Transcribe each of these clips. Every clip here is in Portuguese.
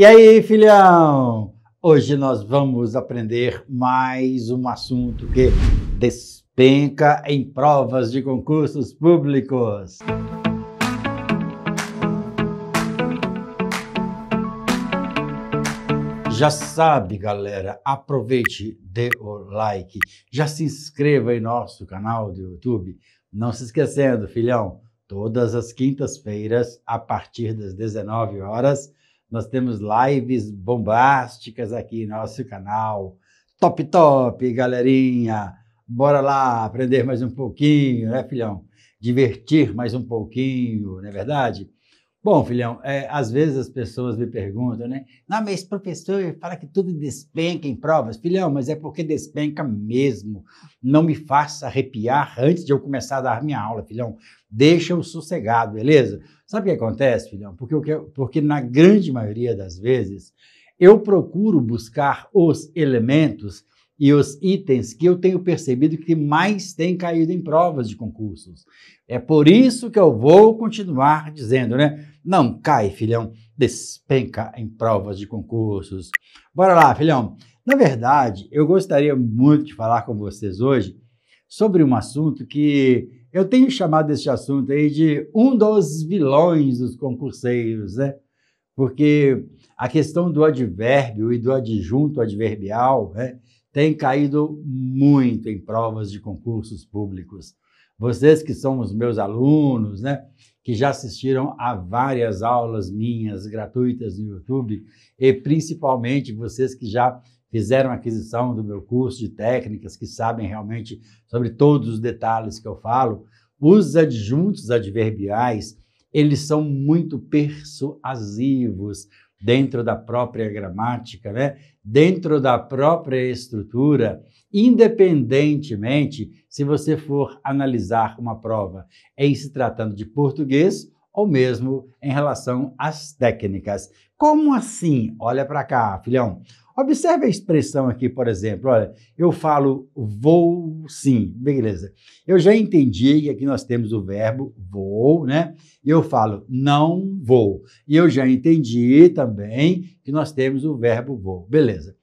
E aí, filhão? Hoje nós vamos aprender mais um assunto que despenca em provas de concursos públicos. Já sabe, galera, aproveite, dê o like, já se inscreva em nosso canal do YouTube. Não se esquecendo, filhão, todas as quintas-feiras, a partir das 19 horas, nós temos lives bombásticas aqui no nosso canal. Top, top, galerinha! Bora lá aprender mais um pouquinho, né, filhão? Divertir mais um pouquinho, não é verdade? Bom, filhão, é, às vezes as pessoas me perguntam, né? Não, mas professor fala que tudo despenca em provas. Filhão, mas é porque despenca mesmo. Não me faça arrepiar antes de eu começar a dar minha aula, filhão. Deixa eu sossegado, beleza? Sabe o que acontece, filhão? Porque, eu, porque na grande maioria das vezes eu procuro buscar os elementos e os itens que eu tenho percebido que mais têm caído em provas de concursos. É por isso que eu vou continuar dizendo, né? Não cai, filhão, despenca em provas de concursos. Bora lá, filhão. Na verdade, eu gostaria muito de falar com vocês hoje sobre um assunto que eu tenho chamado esse assunto aí de um dos vilões dos concurseiros, né? Porque a questão do advérbio e do adjunto adverbial, né? tem caído muito em provas de concursos públicos. Vocês que são os meus alunos, né, que já assistiram a várias aulas minhas gratuitas no YouTube, e principalmente vocês que já fizeram aquisição do meu curso de técnicas, que sabem realmente sobre todos os detalhes que eu falo, os adjuntos adverbiais, eles são muito persuasivos, dentro da própria gramática, né? dentro da própria estrutura, independentemente se você for analisar uma prova em se tratando de português ou mesmo em relação às técnicas. Como assim? Olha para cá, filhão. Observe a expressão aqui, por exemplo. Olha, eu falo vou sim, beleza. Eu já entendi que aqui nós temos o verbo vou, né? Eu falo não vou. E eu já entendi também que nós temos o verbo vou, beleza.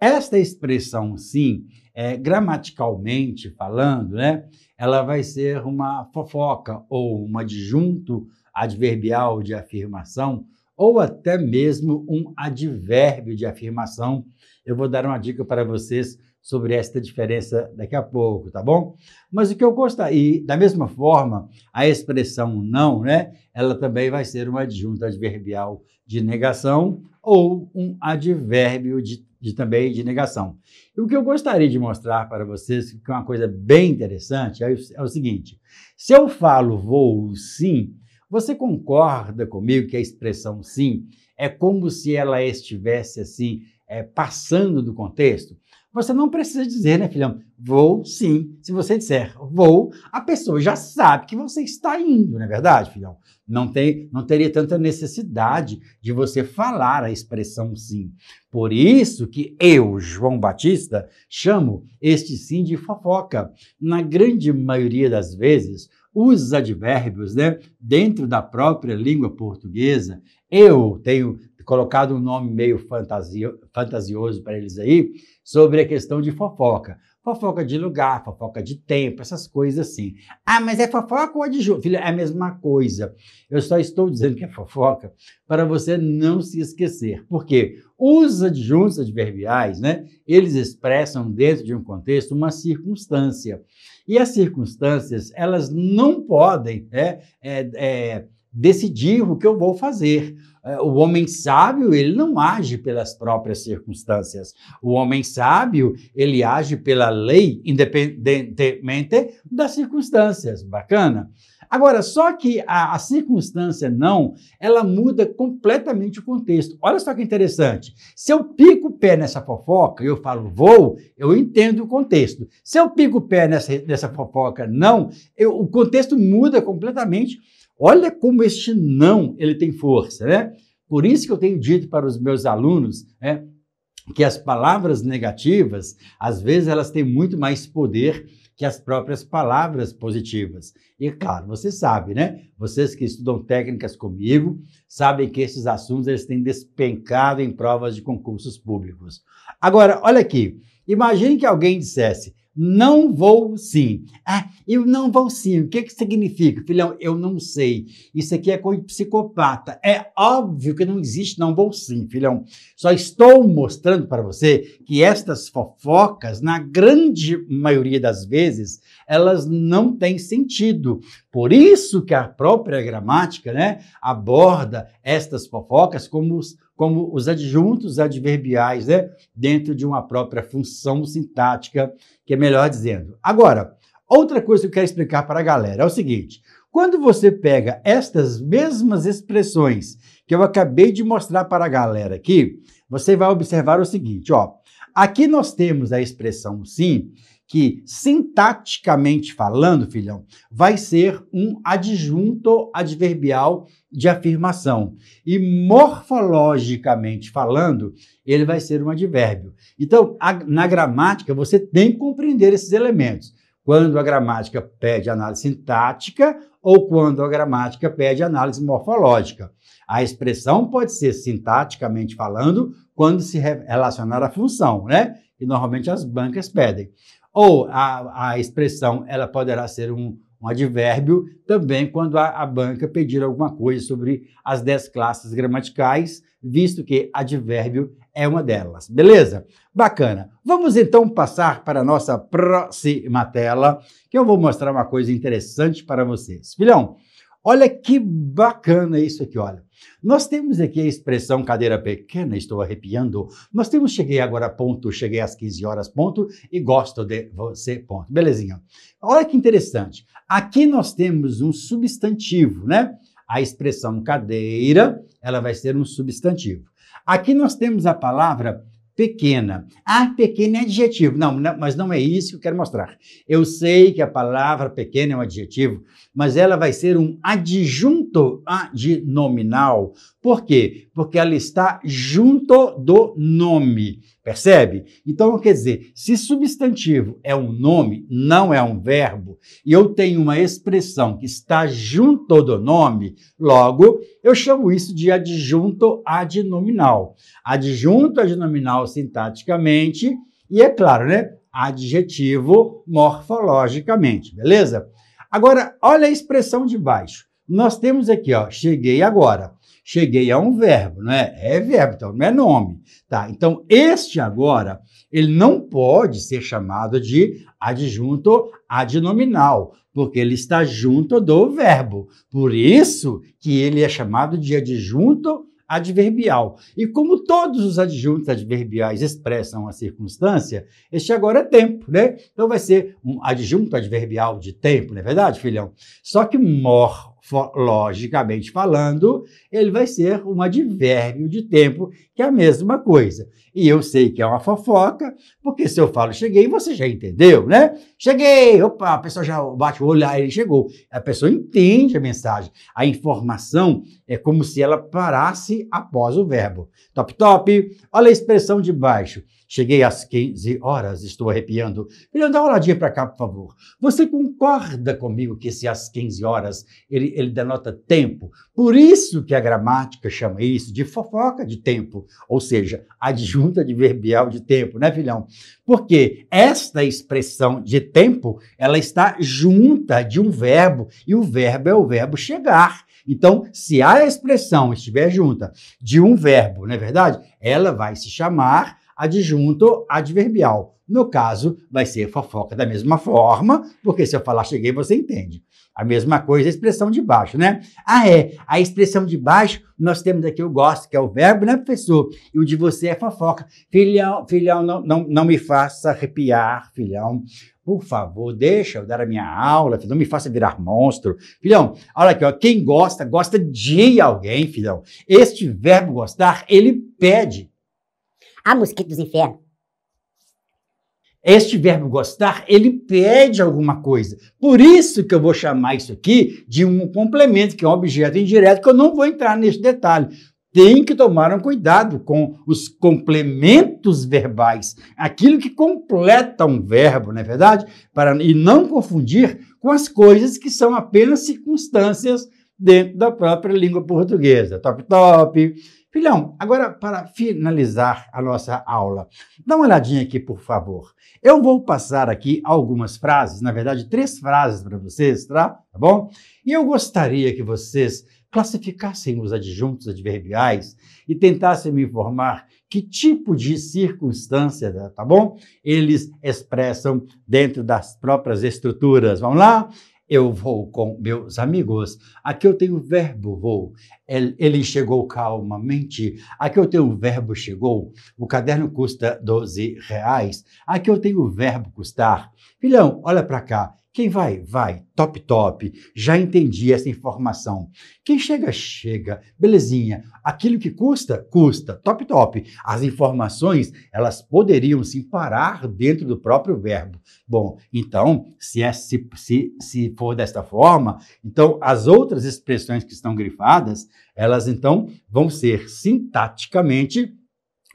Esta expressão sim, é, gramaticalmente falando, né? Ela vai ser uma fofoca ou um adjunto adverbial de afirmação ou até mesmo um advérbio de afirmação. Eu vou dar uma dica para vocês sobre esta diferença daqui a pouco, tá bom? Mas o que eu gostaria, da mesma forma, a expressão não, né? Ela também vai ser um adjunto adverbial de negação ou um advérbio de, de também de negação. E o que eu gostaria de mostrar para vocês, que é uma coisa bem interessante, é, é o seguinte: se eu falo vou sim, você concorda comigo que a expressão sim é como se ela estivesse assim, é, passando do contexto? Você não precisa dizer, né, filhão? Vou sim. Se você disser vou, a pessoa já sabe que você está indo, não é verdade, filhão? Não, tem, não teria tanta necessidade de você falar a expressão sim. Por isso que eu, João Batista, chamo este sim de fofoca. Na grande maioria das vezes, os advérbios né, dentro da própria língua portuguesa. Eu tenho colocado um nome meio fantasia, fantasioso para eles aí sobre a questão de fofoca. Fofoca de lugar, fofoca de tempo, essas coisas assim. Ah, mas é fofoca ou adjunto? É Filho, é a mesma coisa. Eu só estou dizendo que é fofoca para você não se esquecer. Porque os adjuntos adverbiais, né, eles expressam dentro de um contexto uma circunstância. E as circunstâncias, elas não podem né, é, é, decidir o que eu vou fazer é, o homem sábio, ele não age pelas próprias circunstâncias. O homem sábio, ele age pela lei, independentemente das circunstâncias. Bacana? Agora, só que a, a, circunstância não, ela muda completamente o contexto. Olha só que interessante. Se eu pico o pé nessa fofoca e eu falo vou, eu entendo o contexto. Se eu pico o pé nessa, nessa fofoca não, eu, o contexto muda completamente Olha como este não ele tem força, né? Por isso que eu tenho dito para os meus alunos, né, que as palavras negativas, às vezes elas têm muito mais poder que as próprias palavras positivas. E claro, você sabe, né? Vocês que estudam técnicas comigo, sabem que esses assuntos eles têm despencado em provas de concursos públicos. Agora, olha aqui, imagine que alguém dissesse: não vou sim. Ah, eu não vou sim. O que, que significa? Filhão, eu não sei. Isso aqui é coisa de psicopata. É óbvio que não existe não vou sim, filhão. Só estou mostrando para você que estas fofocas, na grande maioria das vezes, elas não têm sentido. Por isso que a própria gramática né, aborda estas fofocas como como os adjuntos adverbiais, né, dentro de uma própria função sintática, que é melhor dizendo. Agora, outra coisa que eu quero explicar para a galera é o seguinte: quando você pega estas mesmas expressões que eu acabei de mostrar para a galera aqui, você vai observar o seguinte, ó. Aqui nós temos a expressão sim, que, sintaticamente falando, filhão, vai ser um adjunto adverbial de afirmação. E morfologicamente falando, ele vai ser um advérbio. Então, a, na gramática, você tem que compreender esses elementos. Quando a gramática pede análise sintática ou quando a gramática pede análise morfológica. A expressão pode ser sintaticamente falando quando se relacionar à função, né? E normalmente as bancas pedem. Ou a, a expressão ela poderá ser um, um advérbio também quando a, a, banca pedir alguma coisa sobre as dez classes gramaticais, visto que advérbio é uma delas. Beleza? Bacana. Vamos então passar para a nossa próxima tela, que eu vou mostrar uma coisa interessante para vocês. Filhão, Olha que bacana isso aqui, olha. Nós temos aqui a expressão cadeira pequena, estou arrepiando. Nós temos cheguei agora ponto, cheguei às 15 horas ponto e gosto de você ponto. Belezinha. Olha que interessante. Aqui nós temos um substantivo, né? A expressão cadeira, ela vai ser um substantivo. Aqui nós temos a palavra pequena. Ah, pequena é adjetivo. Não, não, mas não é isso que eu quero mostrar. Eu sei que a palavra pequena é um adjetivo, mas ela vai ser um adjunto de nominal Por quê? Porque ela está junto do nome. Percebe? Então, quer dizer, se substantivo é um nome, não é um verbo, e eu tenho uma expressão que está junto do nome, logo, eu chamo isso de adjunto adnominal. Adjunto adnominal sintaticamente, e é claro, né? Adjetivo morfologicamente, beleza? Agora, olha a expressão de baixo. Nós temos aqui, ó, cheguei agora. Cheguei é um verbo, não é? É verbo, então não é nome, tá? Então este agora, ele não pode ser chamado de adjunto adnominal, porque ele está junto do verbo. Por isso que ele é chamado de adjunto adverbial. E como todos os adjuntos adverbiais expressam a circunstância, este agora é tempo, né? Então vai ser um adjunto adverbial de tempo, não é verdade, filhão? Só que mor logicamente falando, ele vai ser um advérbio de tempo, que é a mesma coisa. E eu sei que é uma fofoca, porque se eu falo cheguei, você já entendeu, né? Cheguei, opa, a pessoa já bate o olho, aí ele chegou. A pessoa entende a mensagem. A informação é como se ela parasse após o verbo. Top, top. Olha a expressão de baixo. Cheguei às 15 horas, estou arrepiando. Filhão, dá uma olhadinha para cá, por favor. Você concorda comigo que esse às 15 horas ele, ele denota tempo? Por isso que a gramática chama isso de fofoca de tempo, ou seja, adjunta verbial de tempo, né, filhão? Porque esta expressão de tempo, ela está junta de um verbo, e o verbo é o verbo chegar. Então, se a expressão estiver junta de um verbo, não é verdade? Ela vai se chamar adjunto adverbial. No caso, vai ser fofoca da mesma forma, porque se eu falar cheguei, você entende. A mesma coisa a expressão de baixo, né? Ah, é. A expressão de baixo, nós temos aqui o gosto, que é o verbo, né, professor? E o de você é fofoca. Filhão, filhão, não, não, não me faça arrepiar, filhão. Por favor, deixa eu dar a minha aula, filhão. Não me faça virar monstro. Filhão, olha aqui, ó. Quem gosta, gosta de alguém, filhão. Este verbo gostar, ele pede ah, mosquito dos infernos. Este verbo gostar, ele pede alguma coisa. Por isso que eu vou chamar isso aqui de um complemento, que é um objeto indireto, que eu não vou entrar nesse detalhe. Tem que tomar um cuidado com os complementos verbais, aquilo que completa um verbo, não é verdade? Para, e não confundir com as coisas que são apenas circunstâncias dentro da própria língua portuguesa. Top, top, Filhão, agora para finalizar a nossa aula, dá uma olhadinha aqui, por favor. Eu vou passar aqui algumas frases, na verdade, três frases para vocês, tá? Tá bom? E eu gostaria que vocês classificassem os adjuntos adverbiais e tentassem me informar que tipo de circunstância, tá bom? Eles expressam dentro das próprias estruturas. Vamos lá? eu vou com meus amigos. Aqui eu tenho o verbo vou. Ele chegou calmamente. Aqui eu tenho o verbo chegou. O caderno custa 12 reais. Aqui eu tenho o verbo custar. Filhão, olha para cá. Quem vai, vai, top, top, já entendi essa informação. Quem chega, chega, belezinha. Aquilo que custa, custa, top, top. As informações, elas poderiam se parar dentro do próprio verbo. Bom, então, se, é, se, se, se for desta forma, então as outras expressões que estão grifadas, elas então vão ser sintaticamente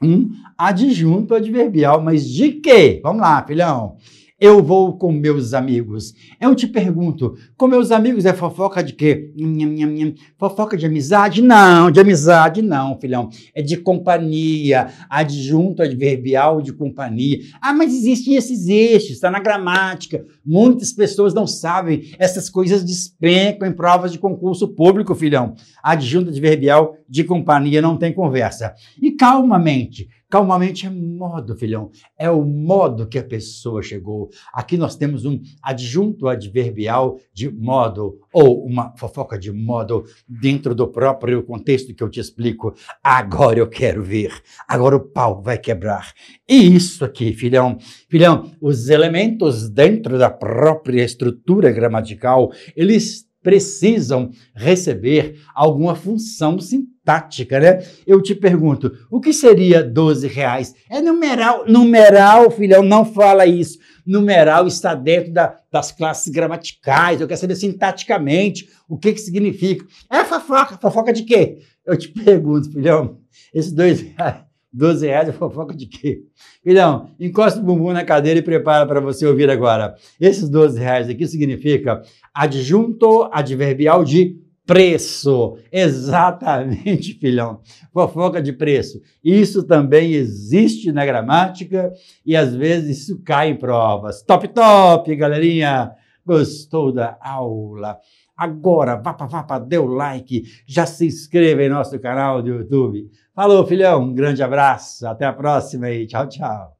um adjunto adverbial. Mas de quê? Vamos lá, filhão eu vou com meus amigos. Eu te pergunto, com meus amigos é fofoca de quê? Fofoca de amizade? Não, de amizade não, filhão. É de companhia, adjunto adverbial de companhia. Ah, mas existe esses existe, está na gramática. Muitas pessoas não sabem, essas coisas despencam em provas de concurso público, filhão. Adjunto adverbial de companhia não tem conversa. E calmamente, Calmamente é modo, filhão, é o modo que a pessoa chegou. Aqui nós temos um adjunto adverbial de modo, ou uma fofoca de modo, dentro do próprio contexto que eu te explico. Agora eu quero ver, agora o pau vai quebrar. E isso aqui, filhão, filhão, os elementos dentro da própria estrutura gramatical, eles precisam receber alguma função sintática tática, né? Eu te pergunto, o que seria 12 reais? É numeral, numeral, filhão, não fala isso. Numeral está dentro da, das classes gramaticais, eu quero saber sintaticamente o que, que significa. É fofoca, fofoca de quê? Eu te pergunto, filhão, esses dois reais, 12 reais é fofoca de quê? Filhão, encosta o bumbum na cadeira e prepara para você ouvir agora. Esses 12 reais aqui significa adjunto adverbial de preço. Exatamente, filhão. Fofoca de preço. Isso também existe na gramática e às vezes isso cai em provas. Top, top, galerinha! Gostou da aula? Agora, vapa, vapa, dê o like, já se inscreva em nosso canal do YouTube. Falou, filhão, um grande abraço, até a próxima e tchau, tchau.